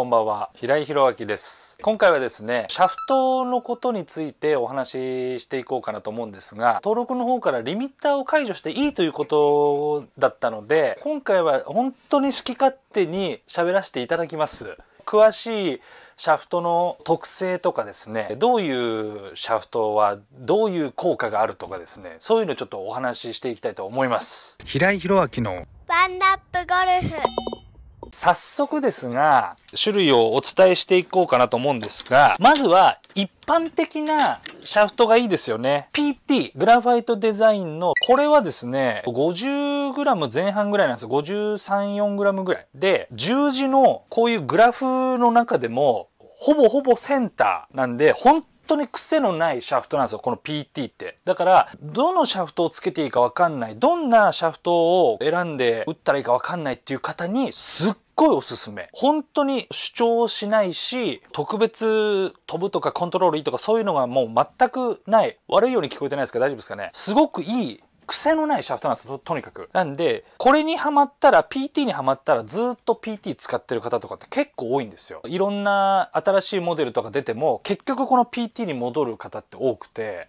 こんばんは平井弘明です今回はですねシャフトのことについてお話ししていこうかなと思うんですが登録の方からリミッターを解除していいということだったので今回は本当に好き勝手に喋らせていただきます詳しいシャフトの特性とかですねどういうシャフトはどういう効果があるとかですねそういうのちょっとお話ししていきたいと思います平井弘明のワンナップゴルフ早速ですが、種類をお伝えしていこうかなと思うんですが、まずは一般的なシャフトがいいですよね。PT、グラファイトデザインの、これはですね、50g 前半ぐらいなんですよ。53、4g ぐらい。で、十字のこういうグラフの中でも、ほぼほぼセンターなんで、本当に癖のないシャフトなんですよ、この PT って。だから、どのシャフトをつけていいかわかんない、どんなシャフトを選んで打ったらいいかわかんないっていう方に、すっすごいおすすめ。本当に主張しないし、特別飛ぶとかコントロールいいとかそういうのがもう全くない。悪いように聞こえてないですけど大丈夫ですかね。すごくいい癖のないシャフトなんですとにかく。なんで、これにはまったら、PT にはまったらずっと PT 使ってる方とかって結構多いんですよ。いろんな新しいモデルとか出ても、結局この PT に戻る方って多くて、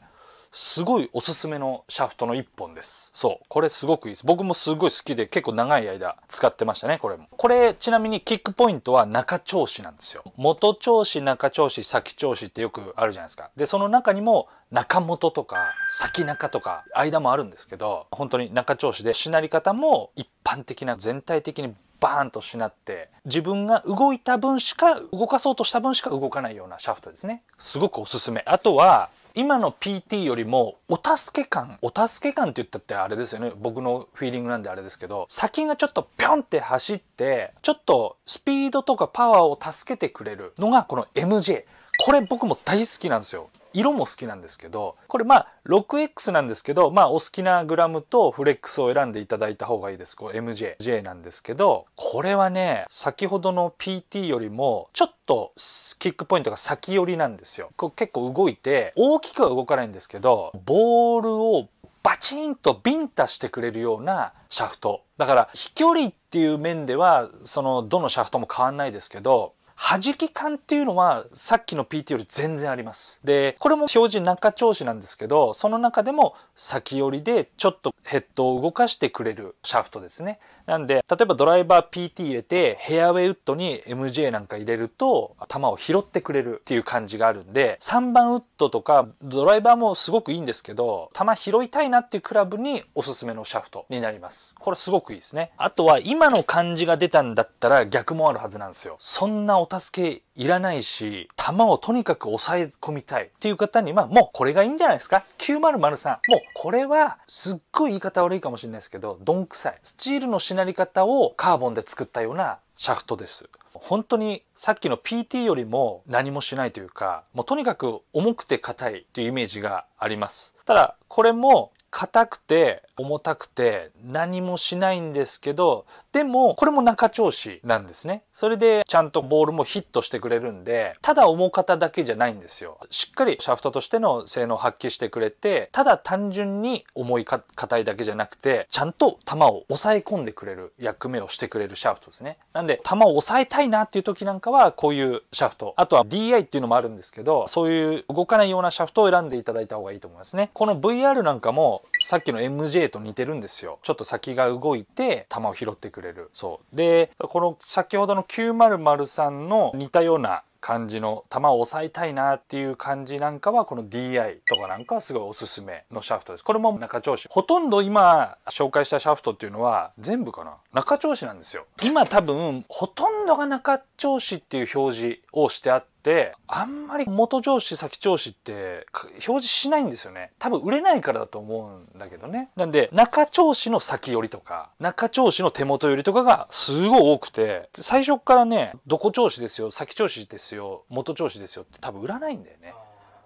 すごいおすすめのシャフトの1本です。そう。これすごくいいです。僕もすごい好きで結構長い間使ってましたね、これも。これちなみにキックポイントは中調子なんですよ。元調子、中調子、先調子ってよくあるじゃないですか。で、その中にも中本とか先中とか間もあるんですけど、本当に中調子でしなり方も一般的な全体的にバーンとしなって自分が動いた分しか動かそうとした分しか動かないようなシャフトですねすごくおすすめあとは今の PT よりもお助け感お助け感って言ったってあれですよね僕のフィーリングなんであれですけど先がちょっとピョンって走ってちょっとスピードとかパワーを助けてくれるのがこの MJ これ僕も大好きなんですよ色も好きなんですけどこれまあ 6X なんですけどまあお好きなグラムとフレックスを選んでいただいた方がいいですこう MJJ なんですけどこれはね先ほどの PT よりもちょっとキックポイントが先寄りなんですよこう結構動いて大きくは動かないんですけどボールをバチンとビンタしてくれるようなシャフトだから飛距離っていう面ではそのどのシャフトも変わんないですけど弾き感っていうのはさっきの PT より全然あります。で、これも表示中調子なんですけど、その中でも先寄りでちょっとヘッドを動かしてくれるシャフトですね。なんで、例えばドライバー PT 入れてヘアウェイウッドに MJ なんか入れると球を拾ってくれるっていう感じがあるんで、3番ウッドとかドライバーもすごくいいんですけど、球拾いたいなっていうクラブにおすすめのシャフトになります。これすごくいいですね。あとは今の感じが出たんだったら逆もあるはずなんですよ。そんな音助けいらないし、弾をとにかく抑え込みたいっていう方には、もうこれがいいんじゃないですか ?9003。もうこれは、すっごい言い方悪いかもしれないですけど、どんくさい。スチールのしなり方をカーボンで作ったようなシャフトです。本当にさっきの PT よりも何もしないというか、もうとにかく重くて硬いというイメージがあります。ただ、これも硬くて重たくて何もしないんですけどでもこれも中調子なんですねそれでちゃんとボールもヒットしてくれるんでただ重方だけじゃないんですよしっかりシャフトとしての性能を発揮してくれてただ単純に重い硬いだけじゃなくてちゃんと球を抑え込んでくれる役目をしてくれるシャフトですねなんで球を抑えたいなっていう時なんかはこういうシャフトあとは DI っていうのもあるんですけどそういう動かないようなシャフトを選んでいただいた方がいいと思いますねこの VR なんかもさっきの MJ と似てるんですよちょっと先が動いて球を拾ってくれるそうでこの先ほどの9003の似たような感じの球を抑えたいなっていう感じなんかはこの DI とかなんかはすごいおすすめのシャフトですこれも中調子ほとんど今紹介したシャフトっていうのは全部かな中調子なんですよ今多分ほとんどが中調子っていう表示をしてあってってあんまり元上司先上司って表示しないんですよね多分売れないからだと思うんだけどねなんで中調子の先寄りとか中調子の手元寄りとかがすごい多くて最初からねどこ調子ですよ先調子ですよ元調子ですよって多分売らないんだよね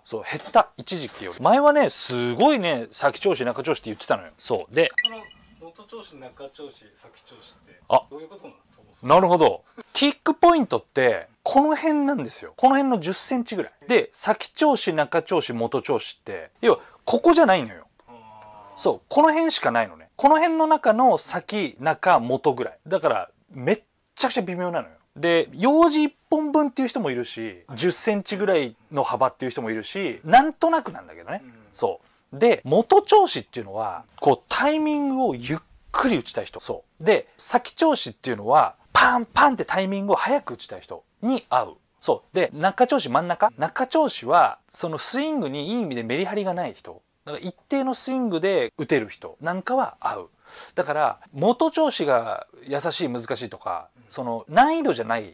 そう減った一時期より前はねすごいね先調子中調子って言ってたのよそうで元調子中調子先調子ってあどういうことなのなるほど。キックポイントって、この辺なんですよ。この辺の10センチぐらい。で、先調子、中調子、元調子って、要は、ここじゃないのよ。そう、この辺しかないのね。この辺の中の先、中、元ぐらい。だから、めっちゃくちゃ微妙なのよ。で、用事1本分っていう人もいるし、10センチぐらいの幅っていう人もいるし、なんとなくなんだけどね。そう。で、元調子っていうのは、こう、タイミングをゆっくり打ちたい人。そう。で、先調子っていうのは、パンパンってタイミングを早く打ちたい人に合う。そう。で、中調子真ん中中調子は、そのスイングにいい意味でメリハリがない人。だから一定のスイングで打てる人なんかは合う。だから、元調子が優しい難しいとか、その難易度じゃないっ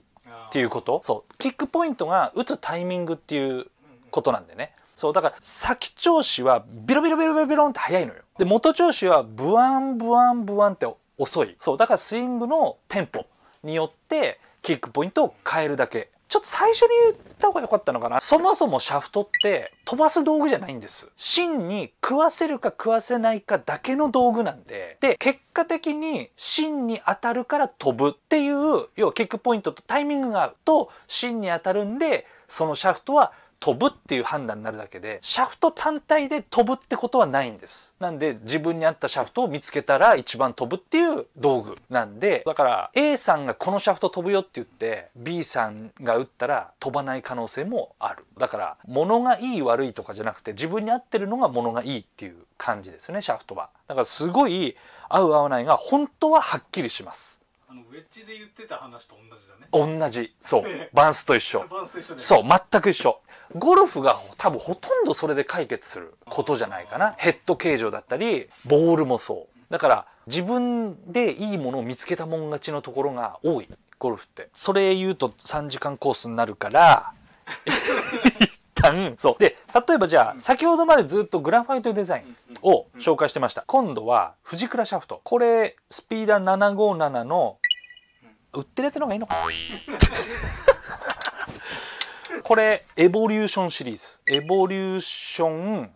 ていうこと。そう。キックポイントが打つタイミングっていうことなんでね。そう、だから先調子はビロビロビロビロビロンって速いのよ。で、元調子はブワンブワンブワンって遅い。そう、だからスイングのテンポ。によってキックポイントを変えるだけちょっと最初に言った方が良かったのかなそもそもシャフトって飛ばす道具じゃないんです。芯に食わせるか食わせないかだけの道具なんで。で、結果的に芯に当たるから飛ぶっていう、要はキックポイントとタイミングが合うと芯に当たるんで、そのシャフトは飛ぶっていう判断になるだけでシャフト単体で飛ぶってことはないんですなんで自分に合ったシャフトを見つけたら一番飛ぶっていう道具なんでだから A さんがこのシャフト飛ぶよって言って B さんが打ったら飛ばない可能性もあるだから物がいい悪いとかじゃなくて自分に合ってるのが物がいいっていう感じですよねシャフトはだからすごい合う合わないが本当ははっきりしますあのウェッジで言ってた話と同じだね同じそうバンスと一緒バンス一緒、そう全く一緒ゴルフが多分ほとんどそれで解決することじゃないかなヘッド形状だったりボールもそうだから自分でいいものを見つけたもん勝ちのところが多いゴルフってそれ言うと3時間コースになるから 一旦、そう。で、例えばじゃあ、先ほどまでずっとグラファイトデザインを紹介してました。今度は、藤倉シャフト。これ、スピーダー757の売ってるやつの方がいいのか これエボリューションシリーズエボリューション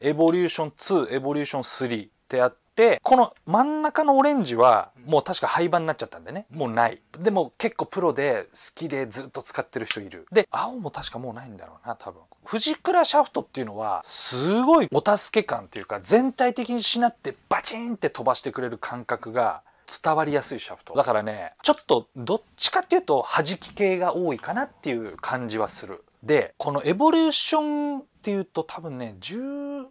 エボリューション2エボリューション3ってあってこの真ん中のオレンジはもう確か廃盤になっちゃったんでねもうないでも結構プロで好きでずっと使ってる人いるで青も確かもうないんだろうな多分藤倉シャフトっていうのはすごいお助け感っていうか全体的にしなってバチンって飛ばしてくれる感覚が伝わりやすいシャフトだからねちょっとどっちかっていうと弾き系が多いかなっていう感じはするでこのエボリューションっていうと多分ね13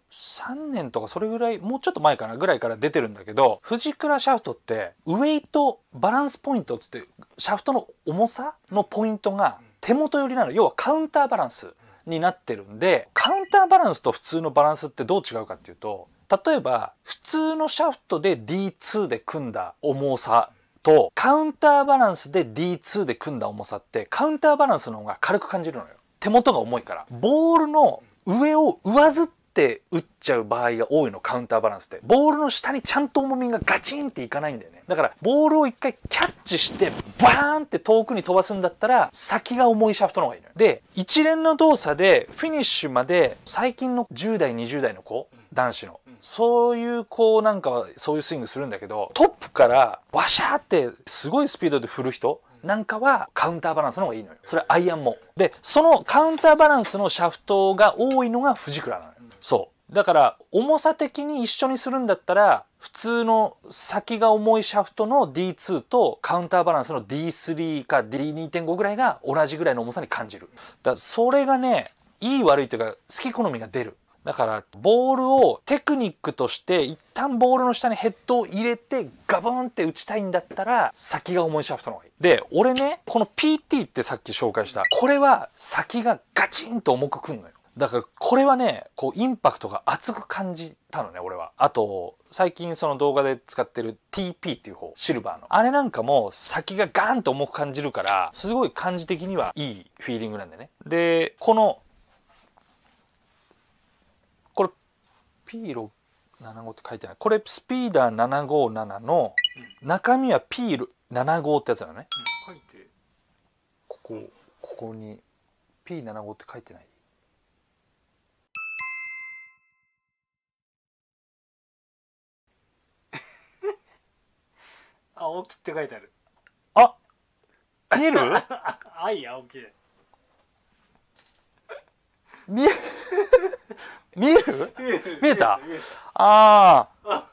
年とかそれぐらいもうちょっと前かなぐらいから出てるんだけど藤倉シャフトってウエイトバランスポイントっつってシャフトの重さのポイントが手元寄りなの要はカウンターバランスになってるんでカウンターバランスと普通のバランスってどう違うかっていうと例えば普通のシャフトで D2 で組んだ重さとカウンターバランスで D2 で組んだ重さってカウンターバランスの方が軽く感じるのよ手元が重いからボールの上を上ずって打っちゃう場合が多いのカウンターバランスってボールの下にちゃんと重みがガチンっていかないんだよねだからボールを一回キャッチしてバーンって遠くに飛ばすんだったら先が重いシャフトの方がいいのよで一連の動作でフィニッシュまで最近の10代20代の子男子のそういう子なんかはそういうスイングするんだけどトップからワシャーってすごいスピードで振る人なんかはカウンターバランスの方がいいのよそれアイアンもでそのカウンターバランスのシャフトが多いのが藤倉なのよそう。だから重さ的に一緒にするんだったら普通の先が重いシャフトの D2 とカウンターバランスの D3 か D2.5 ぐらいが同じぐらいの重さに感じる。だそれがねいい悪いというか好き好みが出る。だからボールをテクニックとして一旦ボールの下にヘッドを入れてガブンって打ちたいんだったら先が重いシャフトの方がいい。で俺ねこの PT ってさっき紹介したこれは先がガチンと重くくんのよ。だからこれはねこうインパクトが厚く感じたのね俺はあと最近その動画で使ってる TP っていう方シルバーのあれなんかも先がガーンと重く感じるからすごい感じ的にはいいフィーリングなんだよねでこのこれ P6 75って書いてないこれスピーダー757の中身は P75 ってやつなのね、いてここここに P75 って書いてない青木って書いてあるあ見える愛 青木見え 見える見えたああ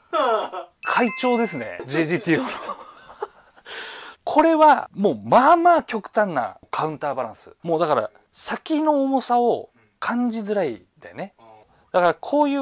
会長ですね JGTO のこれはもうまあまあ極端なカウンターバランスもうだから先の重さを感じづらいだよねだからこういう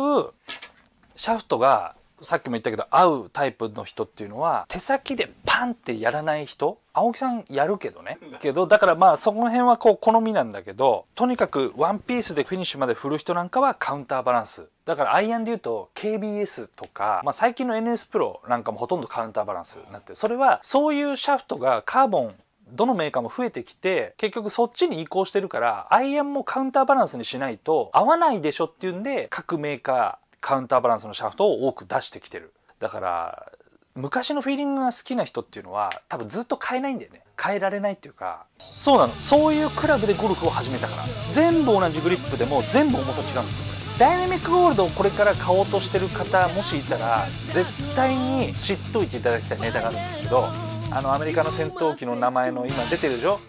シャフトがさっきも言ったけど合うタイプの人っていうのは手先でパンってやらない人青木さんやるけどねけどだからまあその辺はこう好みなんだけどとにかくワンピースでフィニッシュまで振る人なんかはカウンターバランスだからアイアンで言うと KBS とか、まあ、最近の NS プロなんかもほとんどカウンターバランスになってそれはそういうシャフトがカーボンどのメーカーも増えてきて結局そっちに移行してるからアイアンもカウンターバランスにしないと合わないでしょっていうんで各メーカーカウンターバランスのシャフトを多く出してきてるだから昔のフィーリングが好きな人っていうのは多分ずっと変えないんだよね変えられないっていうかそうなのそういうクラブでゴルフを始めたから全部同じグリップでも全部重さ違うんですよダイナミックゴールドをこれから買おうとしてる方もしいたら絶対に知っといていただきたいネタがあるんですけどあのアメリカの戦闘機の名前の今出てるでしょ